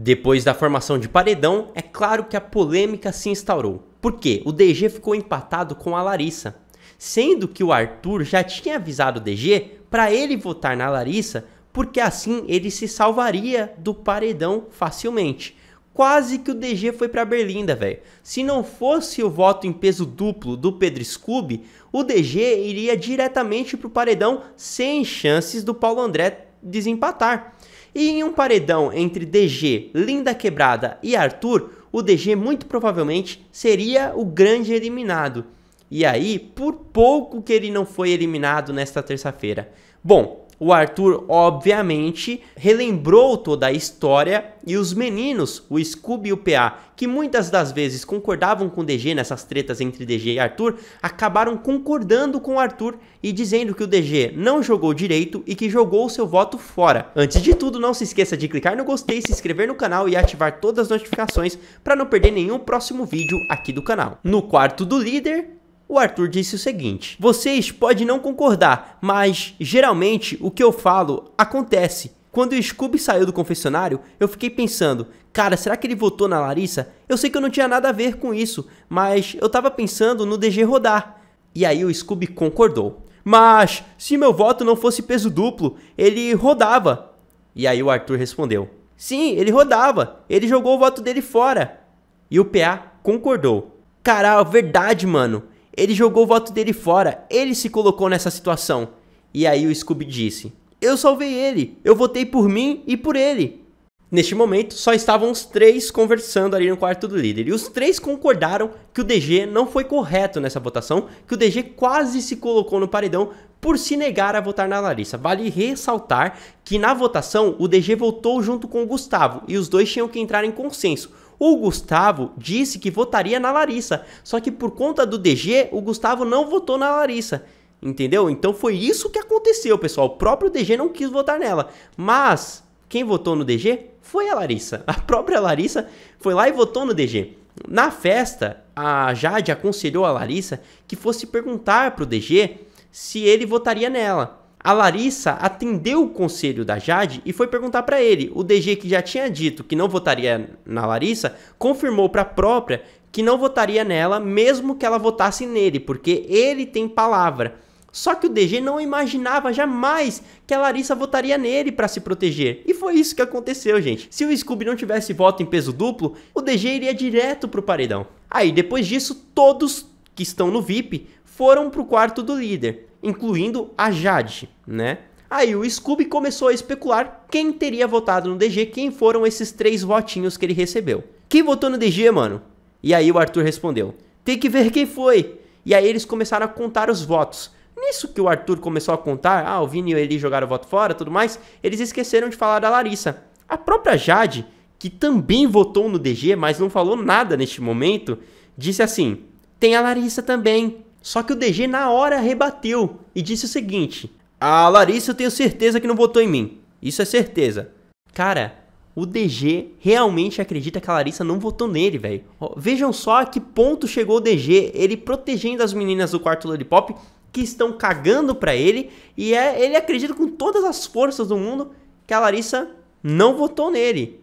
Depois da formação de paredão, é claro que a polêmica se instaurou. Porque o DG ficou empatado com a Larissa, sendo que o Arthur já tinha avisado o DG para ele votar na Larissa, porque assim ele se salvaria do paredão facilmente. Quase que o DG foi para Berlinda, velho. Se não fosse o voto em peso duplo do Pedro Scooby, o DG iria diretamente pro paredão sem chances do Paulo André desempatar. E em um paredão entre DG, Linda Quebrada e Arthur, o DG muito provavelmente seria o grande eliminado. E aí, por pouco que ele não foi eliminado nesta terça-feira. Bom, o Arthur, obviamente, relembrou toda a história e os meninos, o Scooby e o PA, que muitas das vezes concordavam com o DG nessas tretas entre DG e Arthur, acabaram concordando com o Arthur e dizendo que o DG não jogou direito e que jogou o seu voto fora. Antes de tudo, não se esqueça de clicar no gostei, se inscrever no canal e ativar todas as notificações para não perder nenhum próximo vídeo aqui do canal. No quarto do líder, o Arthur disse o seguinte: Vocês podem não concordar, mas geralmente o que eu falo acontece. Quando o Scooby saiu do confessionário, eu fiquei pensando, cara, será que ele votou na Larissa? Eu sei que eu não tinha nada a ver com isso, mas eu tava pensando no DG rodar. E aí o Scooby concordou. Mas se meu voto não fosse peso duplo, ele rodava. E aí o Arthur respondeu: Sim, ele rodava. Ele jogou o voto dele fora. E o PA concordou. Caralho, verdade, mano. Ele jogou o voto dele fora, ele se colocou nessa situação. E aí o Scooby disse: Eu salvei ele, eu votei por mim e por ele. Neste momento, só estavam os três conversando ali no quarto do líder, e os três concordaram que o DG não foi correto nessa votação, que o DG quase se colocou no paredão por se negar a votar na Larissa. Vale ressaltar que na votação o DG votou junto com o Gustavo, e os dois tinham que entrar em consenso. O Gustavo disse que votaria na Larissa, só que por conta do DG, o Gustavo não votou na Larissa. Entendeu? Então foi isso que aconteceu, pessoal. O próprio DG não quis votar nela. Mas quem votou no DG foi a Larissa. A própria Larissa foi lá e votou no DG. Na festa, a Jade aconselhou a Larissa que fosse perguntar pro DG se ele votaria nela a Larissa atendeu o conselho da Jade e foi perguntar para ele. O DG, que já tinha dito que não votaria na Larissa, confirmou para a própria que não votaria nela, mesmo que ela votasse nele, porque ele tem palavra. Só que o DG não imaginava jamais que a Larissa votaria nele para se proteger. E foi isso que aconteceu, gente. Se o Scooby não tivesse voto em peso duplo, o DG iria direto pro paredão. Aí, depois disso, todos que estão no VIP foram pro quarto do líder incluindo a Jade, né? Aí o Scooby começou a especular quem teria votado no DG, quem foram esses três votinhos que ele recebeu. Quem votou no DG, mano? E aí o Arthur respondeu: Tem que ver quem foi. E aí eles começaram a contar os votos. Nisso que o Arthur começou a contar, ah, o Vini e ele jogaram o voto fora, tudo mais, eles esqueceram de falar da Larissa. A própria Jade, que também votou no DG, mas não falou nada neste momento, disse assim: Tem a Larissa também. Só que o DG na hora rebateu e disse o seguinte: A ah, Larissa eu tenho certeza que não votou em mim. Isso é certeza. Cara, o DG realmente acredita que a Larissa não votou nele, velho. Vejam só a que ponto chegou o DG, ele protegendo as meninas do quarto Lollipop que estão cagando para ele e é, ele acredita com todas as forças do mundo que a Larissa não votou nele.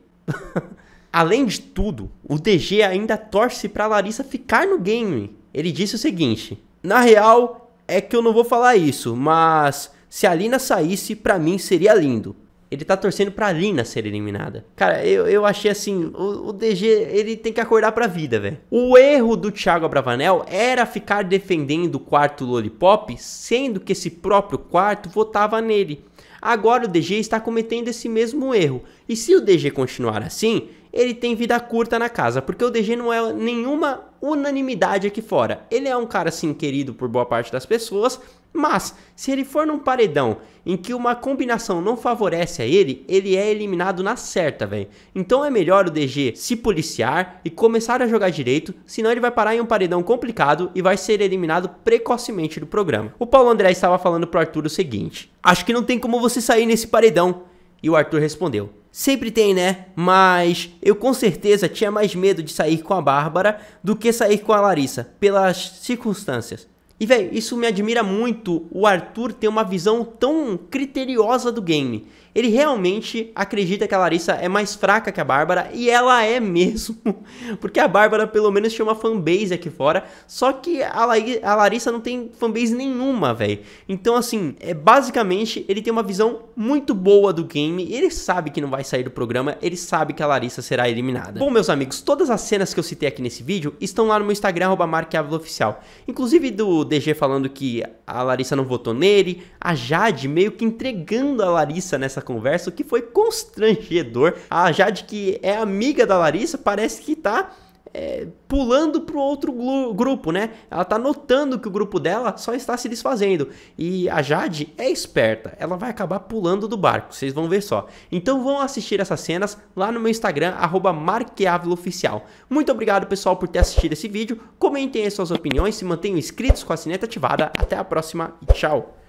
Além de tudo, o DG ainda torce para Larissa ficar no game. Ele disse o seguinte: na real, é que eu não vou falar isso, mas se a Lina saísse, para mim seria lindo. Ele tá torcendo pra Lina ser eliminada. Cara, eu, eu achei assim, o, o DG, ele tem que acordar pra vida, velho. O erro do Thiago Abravanel era ficar defendendo o quarto Lollipop, sendo que esse próprio quarto votava nele. Agora o DG está cometendo esse mesmo erro. E se o DG continuar assim, ele tem vida curta na casa, porque o DG não é nenhuma unanimidade aqui fora. Ele é um cara assim querido por boa parte das pessoas, mas se ele for num paredão em que uma combinação não favorece a ele, ele é eliminado na certa, velho. Então é melhor o DG se policiar e começar a jogar direito, senão ele vai parar em um paredão complicado e vai ser eliminado precocemente do programa. O Paulo André estava falando pro Arthur o seguinte: "Acho que não tem como você sair nesse paredão". E o Arthur respondeu: Sempre tem, né? Mas eu com certeza tinha mais medo de sair com a Bárbara do que sair com a Larissa, pelas circunstâncias. E velho, isso me admira muito. O Arthur tem uma visão tão criteriosa do game. Ele realmente acredita que a Larissa é mais fraca que a Bárbara e ela é mesmo, porque a Bárbara pelo menos tinha uma fanbase aqui fora, só que a, La a Larissa não tem fanbase nenhuma, velho. Então assim, é basicamente ele tem uma visão muito boa do game. Ele sabe que não vai sair do programa, ele sabe que a Larissa será eliminada. Bom, meus amigos, todas as cenas que eu citei aqui nesse vídeo estão lá no meu Instagram oficial Inclusive do DG falando que a Larissa não votou nele, a Jade meio que entregando a Larissa nessa conversa, o que foi constrangedor. A Jade, que é amiga da Larissa, parece que tá é, pulando para o outro grupo, né? Ela tá notando que o grupo dela só está se desfazendo. E a Jade é esperta, ela vai acabar pulando do barco, vocês vão ver só. Então vão assistir essas cenas lá no meu Instagram, @marqueáveloficial. Muito obrigado pessoal por ter assistido esse vídeo, comentem aí suas opiniões, se mantenham inscritos com a sineta ativada. Até a próxima e tchau!